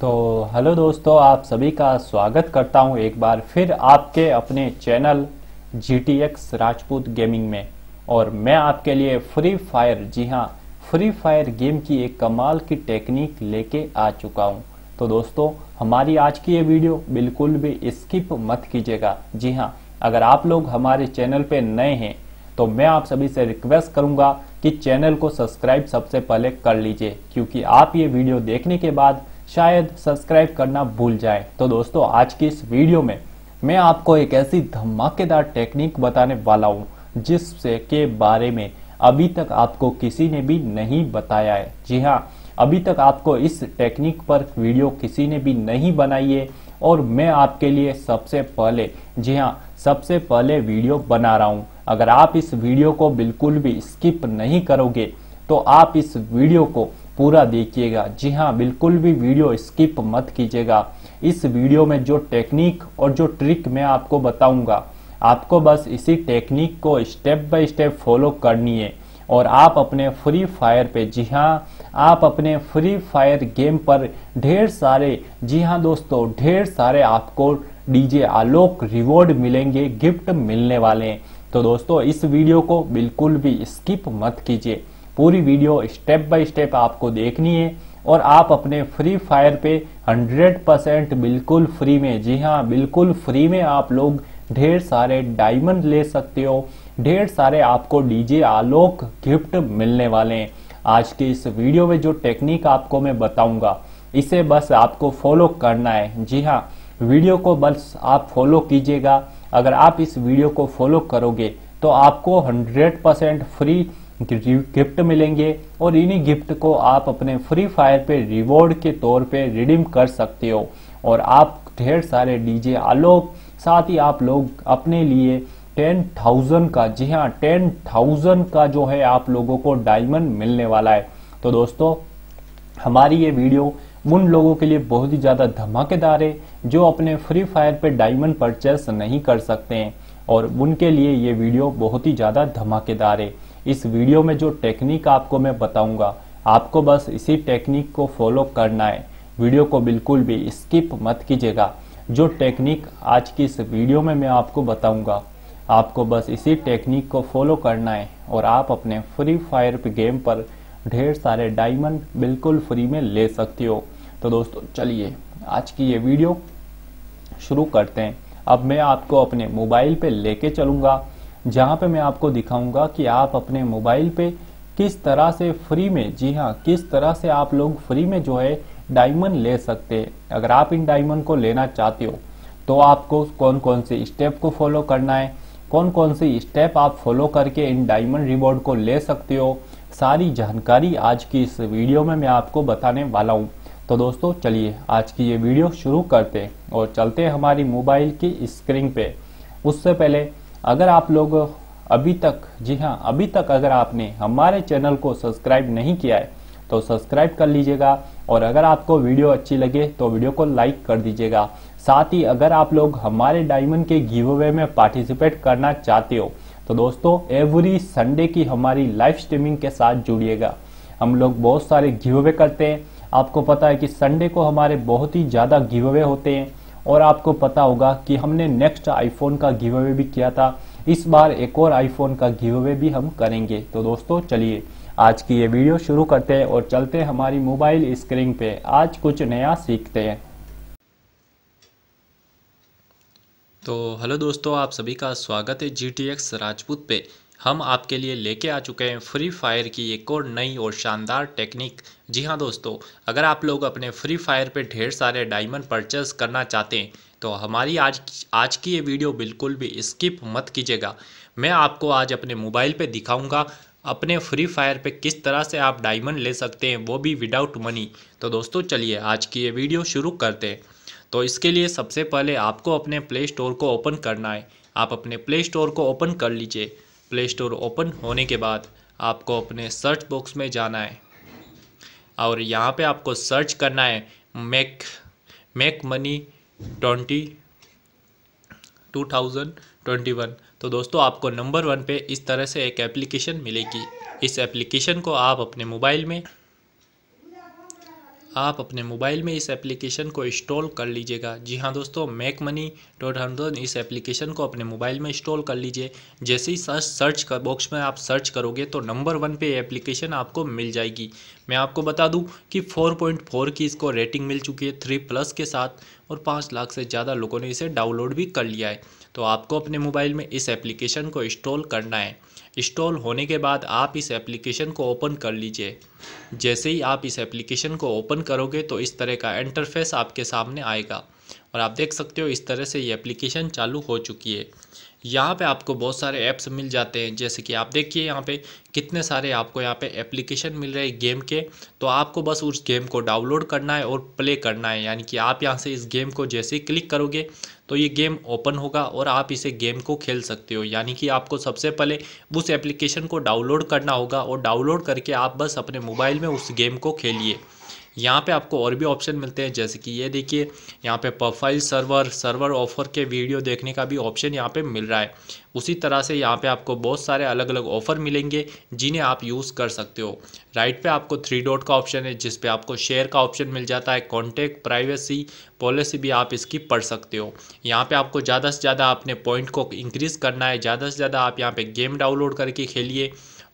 तो हेलो दोस्तों आप सभी का स्वागत करता हूं एक बार फिर आपके अपने channel G T X Rajput gaming में और मैं आपके लिए फ्री फायर जी हाँ फ्री फायर गेम की एक कमाल की टेक्निक लेके आ चुका हूं तो दोस्तों हमारी आज की ये वीडियो बिल्कुल भी स्किप मत कीजिएगा जी हाँ अगर आप लोग हमारे चैनल पे नए हैं तो मैं आप सभी से रिक्वेस्ट करूंगा कि चैनल को सब्सक्राइब सबसे पहले कर लीजिए क्योंकि आप ये वीडियो देखने के बाद शायद सब्सक्राइब करना भूल जाए तो दोस्तों आज की इस वीडियो में मैं आपको एक ऐसी धमाकेदार टेक्निक बताने वाला हूँ जिससे के बारे में अभी तक आपको किसी ने भी नहीं बताया है जी हाँ अभी तक आपको इस टेक्निक पर वीडियो किसी ने भी नहीं बनाई है और मैं आपके लिए सबसे पहले जी हाँ सबसे पहले वीडियो बना रहा हूँ अगर आप इस वीडियो को बिल्कुल भी स्किप नहीं करोगे तो आप इस वीडियो को पूरा देखिएगा जी हाँ बिल्कुल भी वीडियो स्किप मत कीजिएगा इस वीडियो में जो टेक्निक और जो ट्रिक मैं आपको बताऊंगा आपको बस इसी टेक्निक को स्टेप बाय स्टेप फॉलो करनी है और आप अपने फ्री फायर पे जी हाँ आप अपने फ्री फायर गेम पर ढेर सारे जी हाँ दोस्तों ढेर सारे आपको डीजे आलोक रिवॉर्ड मिलेंगे गिफ्ट मिलने वाले हैं तो दोस्तों इस वीडियो को बिल्कुल भी स्किप मत कीजिए पूरी वीडियो स्टेप बाय स्टेप आपको देखनी है और आप अपने फ्री फायर पे 100 परसेंट बिल्कुल फ्री में जी हाँ बिल्कुल फ्री में आप लोग ढेर सारे डायमंड ले सकते हो ढेर सारे आपको डीजे आलोक गिफ्ट मिलने वाले हैं आज के इस वीडियो में जो टेक्निक आपको मैं बताऊंगा इसे बस आपको फॉलो करना है जी हाँ वीडियो को बस आप फॉलो कीजिएगा अगर आप इस वीडियो को फॉलो करोगे तो आपको 100 परसेंट फ्री गिफ्ट मिलेंगे और इन्हीं गिफ्ट को आप अपने फ्री फायर पे रिवॉर्ड के तौर पे रिडीम कर सकते हो और आप ढेर सारे डीजे आलोक साथ ही आप लोग अपने लिए टेन थाउजेंड का जी हाँ टेन थाउजेंड का जो है आप लोगों को डायमंड मिलने वाला है तो दोस्तों हमारी ये वीडियो उन लोगों के लिए बहुत ही ज़्यादा धमाकेदार है जो अपने फ्री फायर पे डायमंड परचेस नहीं कर सकते हैं और उनके लिए ये वीडियो बहुत ही ज़्यादा धमाकेदार है इस वीडियो में जो टेक्निक आपको मैं बताऊंगा आपको बस इसी टेक्निक को फॉलो करना है वीडियो को बिल्कुल भी स्किप मत कीजिएगा जो टेक्निक आज की इस वीडियो में मैं आपको बताऊंगा आपको बस इसी टेक्निक को फॉलो करना है और आप अपने फ्री फायर गेम पर ढेर सारे डायमंड बिल्कुल फ्री में ले सकते हो तो दोस्तों चलिए आज की ये वीडियो शुरू करते हैं अब मैं आपको अपने मोबाइल पे लेके चलूंगा जहां पे मैं आपको दिखाऊंगा कि आप अपने मोबाइल पे किस तरह से फ्री में जी हाँ किस तरह से आप लोग फ्री में जो है डायमंड ले सकते हैं अगर आप इन डायमंड को लेना चाहते हो तो आपको कौन कौन से स्टेप को फॉलो करना है कौन कौन से स्टेप आप फॉलो करके इन डायमंड रिवॉर्ड को ले सकते हो सारी जानकारी आज की इस वीडियो में मैं आपको बताने वाला हूँ तो दोस्तों चलिए आज की ये वीडियो शुरू करते हैं और चलते हैं हमारी मोबाइल की स्क्रीन पे उससे पहले अगर आप लोग अभी तक जी हाँ अभी तक अगर आपने हमारे चैनल को सब्सक्राइब नहीं किया है तो सब्सक्राइब कर लीजिएगा और अगर आपको वीडियो अच्छी लगे तो वीडियो को लाइक कर दीजिएगा साथ ही अगर आप लोग हमारे डायमंड के गिव अवे में पार्टिसिपेट करना चाहते हो तो दोस्तों एवरी संडे की हमारी लाइव स्ट्रीमिंग के साथ जुड़िएगा हम लोग बहुत सारे गिव अवे करते हैं आपको पता है कि संडे को हमारे बहुत ही ज़्यादा गिव अवे होते हैं और आपको पता होगा कि हमने नेक्स्ट आईफोन का गिव अवे भी किया था इस बार एक और आईफोन का गिव अवे भी हम करेंगे तो दोस्तों चलिए आज की ये वीडियो शुरू करते हैं और चलते हैं हमारी मोबाइल स्क्रीन पे आज कुछ नया सीखते हैं तो हेलो दोस्तों आप सभी का स्वागत है जी टी एक्स राजपूत पे हम आपके लिए लेके आ चुके हैं फ्री फायर की एक और नई और शानदार टेक्निक जी हाँ दोस्तों अगर आप लोग अपने फ्री फायर पे ढेर सारे डायमंड परचेस करना चाहते हैं तो हमारी आज आज की ये वीडियो बिल्कुल भी स्किप मत कीजिएगा मैं आपको आज अपने मोबाइल पे दिखाऊंगा अपने फ्री फायर पे किस तरह से आप डायमंड ले सकते हैं वो भी विदाउट मनी तो दोस्तों चलिए आज की ये वीडियो शुरू करते हैं तो इसके लिए सबसे पहले आपको अपने प्ले स्टोर को ओपन करना है आप अपने प्ले स्टोर को ओपन कर लीजिए प्ले स्टोर ओपन होने के बाद आपको अपने सर्च बॉक्स में जाना है और यहाँ पे आपको सर्च करना है make make money twenty two thousand twenty one तो दोस्तों आपको नंबर वन पे इस तरह से एक एप्लीकेशन मिलेगी इस एप्लीकेशन को आप अपने मोबाइल में आप अपने मोबाइल में इस एप्लीकेशन को इंस्टॉल कर लीजिएगा जी हाँ दोस्तों मैक मनी डॉट हंड्रोन इस एप्लीकेशन को अपने मोबाइल में इंस्टॉल कर लीजिए जैसे ही सर्च सर्च कर बॉक्स में आप सर्च करोगे तो नंबर वन पे एप्लीकेशन आपको मिल जाएगी मैं आपको बता दूं कि 4.4 की इसको रेटिंग मिल चुकी है थ्री प्लस के साथ और पाँच लाख से ज़्यादा लोगों ने इसे डाउनलोड भी कर लिया है तो आपको अपने मोबाइल में इस एप्लीकेशन को इंस्टॉल करना है इंस्टॉल होने के बाद आप इस एप्लीकेशन को ओपन कर लीजिए जैसे ही आप इस एप्लीकेशन को ओपन करोगे तो इस तरह का इंटरफेस आपके सामने आएगा और आप देख सकते हो इस तरह से ये एप्लीकेशन चालू हो चुकी है यहाँ पे आपको बहुत सारे ऐप्स मिल जाते हैं जैसे कि आप देखिए यहाँ पे कितने सारे आपको यहाँ पे एप्लीकेशन मिल रहे हैं गेम के तो आपको बस उस गेम को डाउनलोड करना है और प्ले करना है यानी कि आप यहाँ से इस गेम को जैसे ही क्लिक करोगे तो ये गेम ओपन होगा और आप इसे गेम को खेल सकते हो यानी कि आपको सबसे पहले उस एप्लीकेशन को डाउनलोड करना होगा और डाउनलोड करके आप बस अपने मोबाइल में उस गेम को खेलिए यहाँ पे आपको और भी ऑप्शन मिलते हैं जैसे कि ये देखिए यहाँ पे प्रोफाइल सर्वर सर्वर ऑफर के वीडियो देखने का भी ऑप्शन यहाँ पे मिल रहा है उसी तरह से यहाँ पे आपको बहुत सारे अलग अलग ऑफ़र मिलेंगे जिन्हें आप यूज़ कर सकते हो राइट पे आपको थ्री डॉट का ऑप्शन है जिस पे आपको शेयर का ऑप्शन मिल जाता है कॉन्टैक्ट प्राइवेसी पॉलिसी भी आप इसकी पढ़ सकते हो यहाँ पे आपको ज़्यादा से ज़्यादा अपने पॉइंट को इंक्रीज़ करना है ज़्यादा से ज़्यादा आप यहाँ पर गेम डाउनलोड करके खेलिए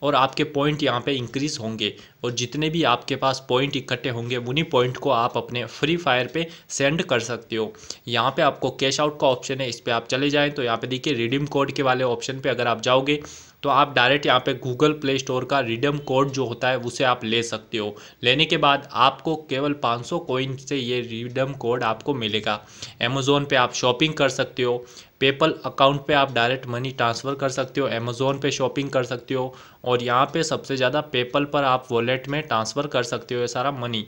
और आपके पॉइंट यहाँ पे इंक्रीज़ होंगे और जितने भी आपके पास पॉइंट इकट्ठे होंगे उन्हीं पॉइंट को आप अपने फ्री फायर पे सेंड कर सकते हो यहाँ पे आपको कैश आउट का ऑप्शन है इस पर आप चले जाएँ तो यहाँ पे देखिए रिडीम कोड के बारे वाले ऑप्शन पे अगर आप जाओगे तो आप डायरेक्ट यहाँ पे गूगल प्ले स्टोर का रिडम कोड जो होता है उसे आप ले सकते हो लेने के बाद आपको केवल 500 सौ कोइन से ये रिडम कोड आपको मिलेगा अमेज़ोन पे आप शॉपिंग कर सकते हो पेपल अकाउंट पे आप डायरेक्ट मनी ट्रांसफ़र कर सकते हो अमेज़ोन पे शॉपिंग कर सकते हो और यहाँ पे सबसे ज़्यादा पेपल पर आप वॉलेट में ट्रांसफ़र कर सकते हो ये सारा मनी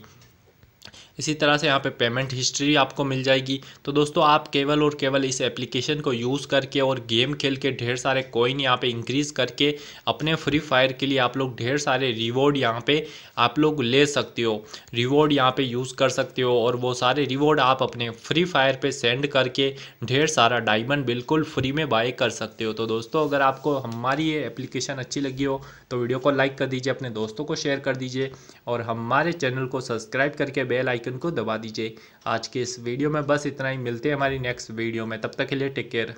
इसी तरह से यहाँ पे पेमेंट हिस्ट्री आपको मिल जाएगी तो दोस्तों आप केवल और केवल इस एप्लीकेशन को यूज़ करके और गेम खेल के ढेर सारे कोइन यहाँ पे इंक्रीज़ करके अपने फ्री फायर के लिए आप लोग ढेर सारे रिवॉर्ड यहाँ पे आप लोग ले सकते हो रिवॉर्ड यहाँ पे यूज़ कर सकते हो और वो सारे रिवॉर्ड आप अपने फ्री फायर पर सेंड करके ढेर सारा डायमंड बिल्कुल फ्री में बाय कर सकते हो तो दोस्तों अगर आपको हमारी ये एप्लीकेशन अच्छी लगी हो तो वीडियो को लाइक कर दीजिए अपने दोस्तों को शेयर कर दीजिए और हमारे चैनल को सब्सक्राइब करके बेल बेल आइकन को दबा दीजिए आज के इस वीडियो में बस इतना ही मिलते हैं हमारी नेक्स्ट वीडियो में तब तक के लिए टेक केयर